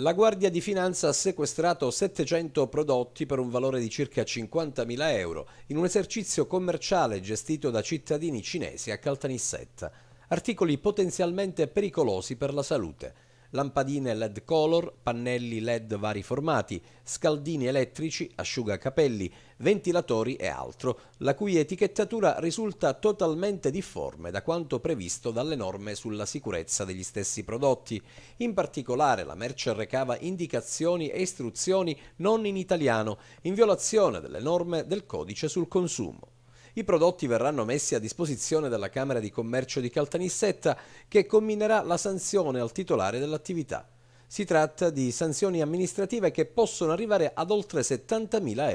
La Guardia di Finanza ha sequestrato 700 prodotti per un valore di circa 50.000 euro in un esercizio commerciale gestito da cittadini cinesi a Caltanissetta. Articoli potenzialmente pericolosi per la salute lampadine LED color, pannelli LED vari formati, scaldini elettrici, asciugacapelli, ventilatori e altro, la cui etichettatura risulta totalmente difforme da quanto previsto dalle norme sulla sicurezza degli stessi prodotti. In particolare la merce recava indicazioni e istruzioni non in italiano, in violazione delle norme del codice sul consumo. I prodotti verranno messi a disposizione della Camera di Commercio di Caltanissetta che combinerà la sanzione al titolare dell'attività. Si tratta di sanzioni amministrative che possono arrivare ad oltre 70.000 euro.